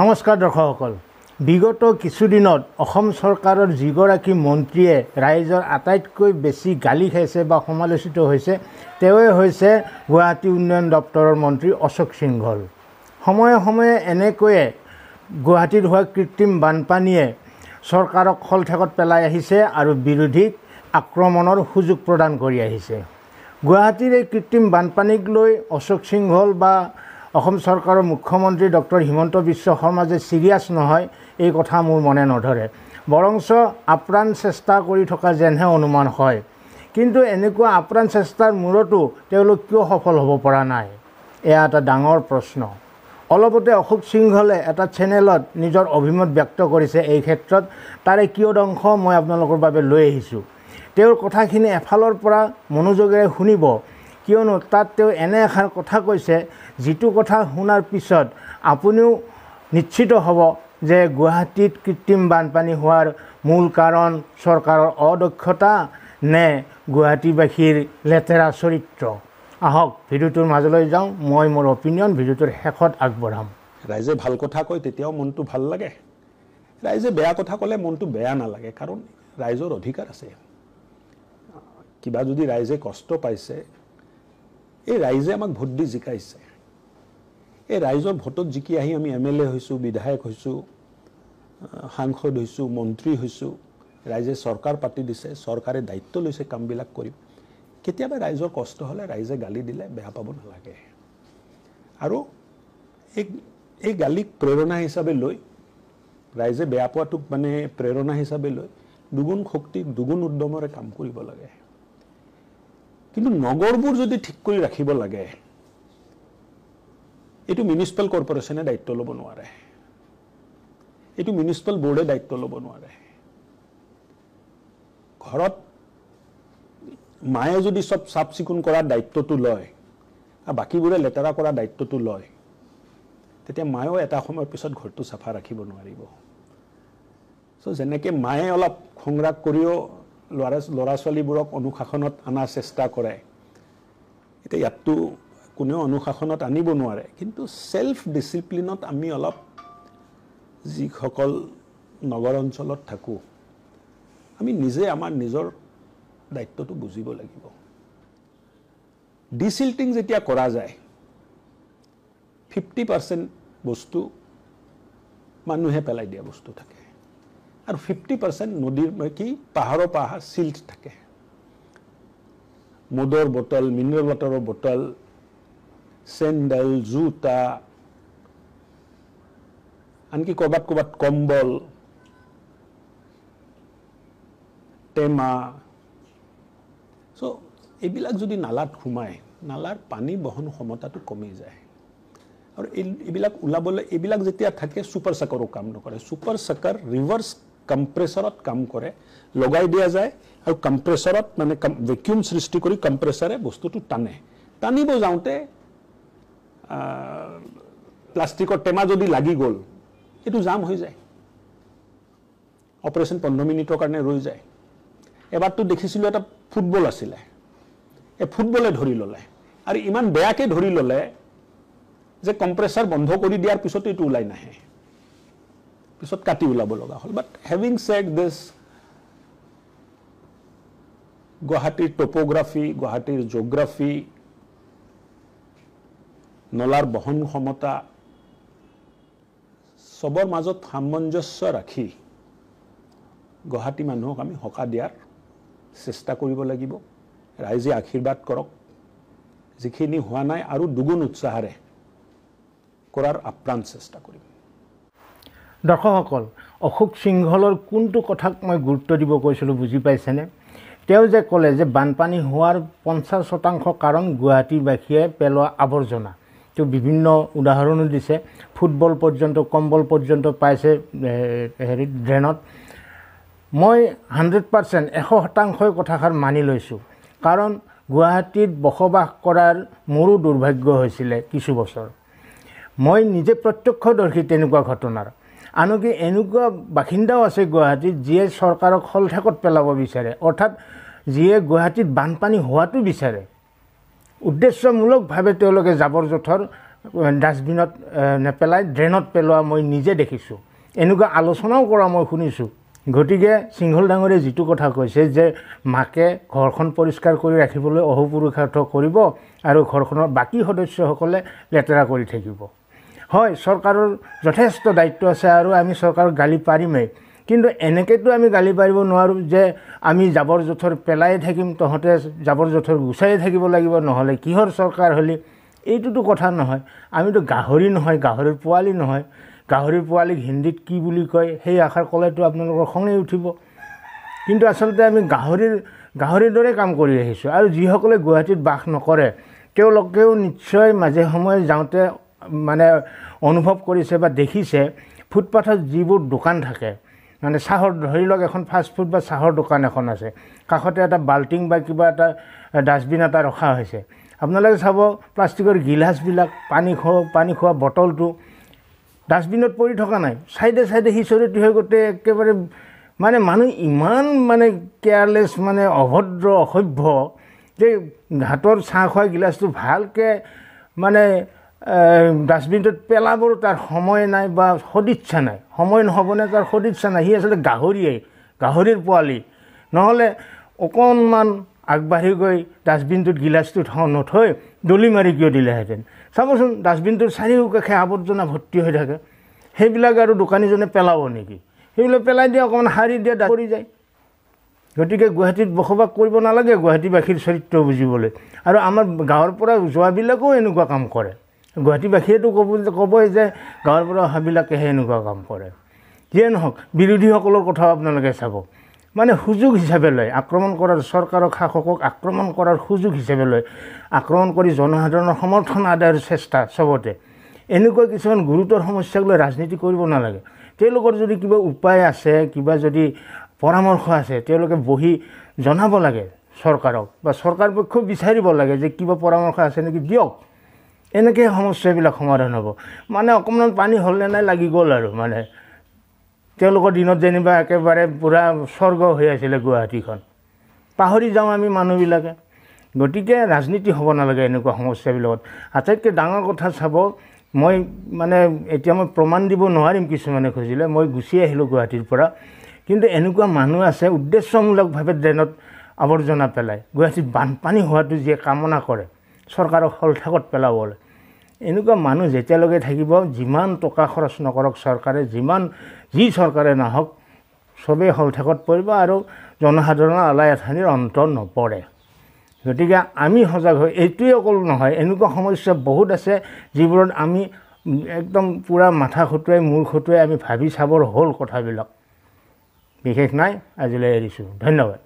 নমস্কাৰ দৰ্শকসকল বিগত কিছুদিনত অসম চৰকাৰৰ যিগৰাকী মন্ত্ৰীয়ে ৰাইজৰ আটাইতকৈ বেছি গালি খাইছে বা সমালোচিত হৈছে তেওঁৱে হৈছে গুৱাহাটী উন্নয়ন দপ্তৰৰ মন্ত্ৰী অশোক সিংঘল সময়ে সময়ে এনেকৈয়ে গুৱাহাটীত হোৱা কৃত্ৰিম বানপানীয়ে চৰকাৰক খলঠেকত পেলাই আহিছে আৰু বিৰোধীক আক্ৰমণৰ সুযোগ প্ৰদান কৰি আহিছে গুৱাহাটীৰ এই কৃত্ৰিম বানপানীক লৈ অশোক সিংঘল বা অসম চৰকাৰৰ মুখ্যমন্ত্ৰী ডক্টৰ হিমন্ত বিশ্ব শৰ্মা যে ছিৰিয়াছ নহয় এই কথা মোৰ মনে নধৰে বৰঞ্চ আপ্ৰাণ চেষ্টা কৰি থকা যেনহে অনুমান হয় কিন্তু এনেকুৱা আপ্ৰাণ চেষ্টাৰ মূৰতো তেওঁলোক কিয় সফল হ'ব পৰা নাই এয়া এটা ডাঙৰ প্ৰশ্ন অলপতে অশোক সিংহলে এটা চেনেলত নিজৰ অভিমত ব্যক্ত কৰিছে এই ক্ষেত্ৰত তাৰে কিয় অংশ মই আপোনালোকৰ বাবে লৈ আহিছোঁ তেওঁৰ কথাখিনি এফালৰ পৰা মনোযোগেৰে শুনিব কিয়নো তাত তেওঁ এনে এষাৰ কথা কৈছে যিটো কথা শুনাৰ পিছত আপুনিও নিশ্চিত হ'ব যে গুৱাহাটীত কৃত্ৰিম বানপানী হোৱাৰ মূল কাৰণ চৰকাৰৰ অদক্ষতা নে গুৱাহাটীবাসীৰ লেতেৰা চৰিত্ৰ আহক ভিডিঅ'টোৰ মাজলৈ যাওঁ মই মোৰ অপিনিয়ন ভিডিঅ'টোৰ শেষত আগবঢ়াম ৰাইজে ভাল কথা কয় তেতিয়াও মনটো ভাল লাগে ৰাইজে বেয়া কথা ক'লে মনটো বেয়া নালাগে কাৰণ ৰাইজৰ অধিকাৰ আছে কিবা যদি ৰাইজে কষ্ট পাইছে এই ৰাইজে আমাক ভোট দি জিকাইছে এই ৰাইজৰ ভোটত জিকি আহি আমি এম এল এ হৈছোঁ বিধায়ক হৈছোঁ সাংসদ হৈছোঁ মন্ত্ৰী হৈছোঁ ৰাইজে চৰকাৰ পাতি দিছে চৰকাৰে দায়িত্ব লৈছে কামবিলাক কৰি কেতিয়াবা ৰাইজৰ কষ্ট হ'লে ৰাইজে গালি দিলে বেয়া পাব নালাগে আৰু এই এই গালিক প্ৰেৰণা হিচাপে লৈ ৰাইজে বেয়া পোৱাটোক মানে প্ৰেৰণা হিচাপে লৈ দুগুণ শক্তিক দুগুণ উদ্যমৰে কাম কৰিব লাগে কিন্তু নগৰবোৰ যদি ঠিক কৰি ৰাখিব লাগে এইটো মিউনিচিপেল কৰ্পৰেশ্যনে দায়িত্ব ল'ব নোৱাৰে এইটো মিউনিচিপেল বৰ্ডে দায়িত্ব ল'ব নোৱাৰে ঘৰত মায়ে যদি চব চাফ চিকুণ কৰাৰ দায়িত্বটো লয় আৰু বাকীবোৰে লেতেৰা কৰাৰ দায়িত্বটো লয় তেতিয়া মায়েও এটা সময়ৰ পিছত ঘৰটো চাফা ৰাখিব নোৱাৰিব চ' যেনেকৈ মায়ে অলপ সংগ্ৰাগ কৰিও ল'ৰা ল'ৰা ছোৱালীবোৰক অনুশাসনত অনাৰ চেষ্টা কৰে এতিয়া ইয়াততো কোনেও অনুশাসনত আনিব নোৱাৰে কিন্তু ছেল্ফ ডিচিপ্লিনত আমি অলপ যিসকল নগৰ অঞ্চলত থাকোঁ আমি নিজে আমাৰ নিজৰ দায়িত্বটো বুজিব লাগিব ডিচিল্টিং যেতিয়া কৰা যায় ফিফটি পাৰ্চেণ্ট বস্তু মানুহে পেলাই দিয়া বস্তু থাকে আর ফিফটি পার্সেন্ট নদীর কি পাহাড়ও পাহাড় সিল্ট থাকে মদর বোতল মিনারেল ওয়াটারের বোতল স্যান্ডেল জুতা আনকি ক'ৰবাত ক'ৰবাত কম্বল টেমা চ' এইবিলাক যদি নালাত সোমায় নালাৰ পানী বহন ক্ষমতাটো কমি যায় আৰু এই এইবিলাক ওলাবলৈ এইবিলাক যেতিয়া থাকে ছুপাৰ চাকৰো কাম নকৰে ছুপাৰ চাকাৰ ৰিভাৰ্ছ কম্প্ৰেছৰত কাম কৰে লগাই দিয়া যায় আৰু কম্প্ৰেছৰত মানে ভেকুম সৃষ্টি কৰি কম্প্ৰেছাৰে বস্তুটো টানে টানিব যাওঁতে প্লাষ্টিকৰ টেমা যদি লাগি গ'ল এইটো জাম হৈ যায় অপাৰেশ্যন পোন্ধৰ মিনিটৰ কাৰণে ৰৈ যায় এবাৰতো দেখিছিলোঁ এটা ফুটবল আছিলে এই ফুটবলে ধৰি ল'লে আৰু ইমান বেয়াকৈ ধৰি ল'লে যে কম্প্ৰেছাৰ বন্ধ কৰি দিয়াৰ পিছতো এইটো ওলাই নাহে পিছত কাটি ওলাব লগা হ'ল বাট হেভিং চেক দিছ গুৱাহাটীৰ টপ'গ্ৰাফী গুৱাহাটীৰ জিঅ'গ্ৰাফী নলাৰ বহন ক্ষমতা চবৰ মাজত সামঞ্জস্য ৰাখি গুৱাহাটী মানুহক আমি সকাহ দিয়াৰ চেষ্টা কৰিব লাগিব ৰাইজে আশীৰ্বাদ কৰক যিখিনি হোৱা নাই আৰু দুগুণ উৎসাহেৰে কৰাৰ আপ্ৰাণ চেষ্টা কৰিম দৰ্শকসকল অশোক সিংহলৰ কোনটো কথাক মই গুৰুত্ব দিব কৈছিলোঁ বুজি পাইছেনে তেওঁ যে ক'লে যে বানপানী হোৱাৰ পঞ্চাছ শতাংশ কাৰণ গুৱাহাটীবাসীয়ে পেলোৱা আৱৰ্জনা তেওঁ বিভিন্ন উদাহৰণো দিছে ফুটবল পৰ্যন্ত কম্বল পৰ্যন্ত পাইছে হেৰি ড্ৰেইনত মই হাণ্ড্ৰেড পাৰ্চেণ্ট এশ শতাংশই কথাষাৰ মানি লৈছোঁ কাৰণ গুৱাহাটীত বসবাস কৰাৰ মোৰো দুৰ্ভাগ্য হৈছিলে কিছু বছৰ মই নিজে প্ৰত্যক্ষদৰ্শী তেনেকুৱা ঘটনাৰ আনকি এনেকুৱা বাসিন্দাও আছে গুৱাহাটীত যিয়ে চৰকাৰক শলঠেকত পেলাব বিচাৰে অৰ্থাৎ যিয়ে গুৱাহাটীত বানপানী হোৱাটো বিচাৰে উদ্দেশ্যমূলকভাৱে তেওঁলোকে জাবৰ জোঁথৰ ডাষ্টবিনত নেপেলাই ড্ৰেইনত পেলোৱা মই নিজে দেখিছোঁ এনেকুৱা আলোচনাও কৰা মই শুনিছোঁ গতিকে সিংহল ডাঙৰে যিটো কথা কৈছে যে মাকে ঘৰখন পৰিষ্কাৰ কৰি ৰাখিবলৈ অহোপুৰুষাৰ্থ কৰিব আৰু ঘৰখনৰ বাকী সদস্যসকলে লেতেৰা কৰি থাকিব হয় চৰকাৰৰ যথেষ্ট দায়িত্ব আছে আৰু আমি চৰকাৰক গালি পাৰিমেই কিন্তু এনেকৈতো আমি গালি পাৰিব নোৱাৰোঁ যে আমি জাবৰ জোঁথৰ পেলাই থাকিম তহঁতে জাবৰ জোঁথৰ গুচাই থাকিব লাগিব নহ'লে কিহৰ চৰকাৰ হ'লে এইটোতো কথা নহয় আমিতো গাহৰি নহয় গাহৰিৰ পোৱালি নহয় গাহৰিৰ পোৱালিক হিন্দীত কি বুলি কয় সেই আশাৰ ক'লেতো আপোনালোকৰ খঙেই উঠিব কিন্তু আচলতে আমি গাহৰিৰ গাহৰিৰ দৰে কাম কৰি আহিছোঁ আৰু যিসকলে গুৱাহাটীত বাস নকৰে তেওঁলোকেও নিশ্চয় মাজে সময়ে যাওঁতে মানে অনুভৱ কৰিছে বা দেখিছে ফুটপাথত যিবোৰ দোকান থাকে মানে চাহৰ ধৰি লওক এখন ফাষ্ট ফুড বা চাহৰ দোকান এখন আছে কাষতে এটা বাল্টিং বা কিবা এটা ডাষ্টবিন এটা ৰখা হৈছে আপোনালোকে চাব প্লাষ্টিকৰ গিলাচবিলাক পানী খোৱা পানী খোৱা বটলটো ডাষ্টবিনত পৰি থকা নাই চাইডে চাইডে সিঁচৰিটো হৈ গোটেই একেবাৰে মানে মানুহ ইমান মানে কেয়াৰলেছ মানে অভদ্ৰ অসভ্য যে হাতৰ চাহ খোৱা গিলাচটো ভালকৈ মানে ডাষ্টবিনটোত পেলাবৰ তাৰ সময় নাই বা সদিচ্ছা নাই সময় নহ'বনে তাৰ সদিচ্ছা নাই সি আচলতে গাহৰিয়েই গাহৰিৰ পোৱালি নহ'লে অকণমান আগবাঢ়ি গৈ ডাষ্টবিনটোত গিলাচটো থওঁ নথৈ দলি মাৰি কিয় দিলেহেঁতেন চাবচোন ডাষ্টবিনটোৰ চাৰিওকাষে আৱৰ্জনা ভৰ্তি হৈ থাকে সেইবিলাক আৰু দোকানীজনে পেলাব নেকি সেইবিলাক পেলাই দিয়ে অকণমান সাৰি দিয়ে ডাঙৰি যায় গতিকে গুৱাহাটীত বসবাস কৰিব নালাগে গুৱাহাটীবাসীৰ চৰিত্ৰ বুজিবলৈ আৰু আমাৰ গাঁৱৰ পৰা যোৱাবিলাকেও এনেকুৱা কাম কৰে গুৱাহাটীবাসীয়েতো ক'ব যে ক'বই যে গাঁৱৰ পৰা অহাবিলাকেহে এনেকুৱা কাম কৰে যিয়ে নহওক বিৰোধীসকলৰ কথাও আপোনালোকে চাব মানে সুযোগ হিচাপে লয় আক্ৰমণ কৰাৰ চৰকাৰক শাসকক আক্ৰমণ কৰাৰ সুযোগ হিচাপে লৈ আক্ৰমণ কৰি জনসাধাৰণৰ সমৰ্থন আদায়ৰ চেষ্টা চবতে এনেকুৱা কিছুমান গুৰুতৰ সমস্যাক লৈ ৰাজনীতি কৰিব নালাগে তেওঁলোকৰ যদি কিবা উপায় আছে কিবা যদি পৰামৰ্শ আছে তেওঁলোকে বহি জনাব লাগে চৰকাৰক বা চৰকাৰ পক্ষ বিচাৰিব লাগে যে কিবা পৰামৰ্শ আছে নেকি দিয়ক এনেকৈ সমস্যাবিলাক সমাধান হ'ব মানে অকণমান পানী হ'লনে নাই লাগি গ'ল আৰু মানে তেওঁলোকৰ দিনত যেনিবা একেবাৰে পূৰা স্বৰ্গ হৈ আছিলে গুৱাহাটীখন পাহৰি যাওঁ আমি মানুহবিলাকে গতিকে ৰাজনীতি হ'ব নালাগে এনেকুৱা সমস্যাবিলাকত আটাইতকৈ ডাঙৰ কথা চাব মই মানে এতিয়া মই প্ৰমাণ দিব নোৱাৰিম কিছুমানে খুজিলে মই গুচি আহিলোঁ গুৱাহাটীৰ পৰা কিন্তু এনেকুৱা মানুহ আছে উদ্দেশ্যমূলকভাৱে ড্ৰেইনত আৱৰ্জনা পেলায় গুৱাহাটীত বানপানী হোৱাটো যিয়ে কামনা কৰে চৰকাৰক হলঠাকত পেলাবলৈ এনেকুৱা মানুহ যেতিয়ালৈকে থাকিব যিমান টকা খৰচ নকৰক চৰকাৰে যিমান যি চৰকাৰে নাহক চবেই হল পৰিব আৰু জনসাধাৰণৰ আলাই আথানিৰ অন্ত নপৰে গতিকে আমি সজাগ হৈ এইটোৱে অকল নহয় এনেকুৱা সমস্যা বহুত আছে যিবোৰত আমি একদম পূৰা মাথা খটুৱাই মূৰ খটুৱাই আমি ভাবি চাবৰ হ'ল কথাবিলাক বিশেষ নাই আজিলৈ এৰিছোঁ ধন্যবাদ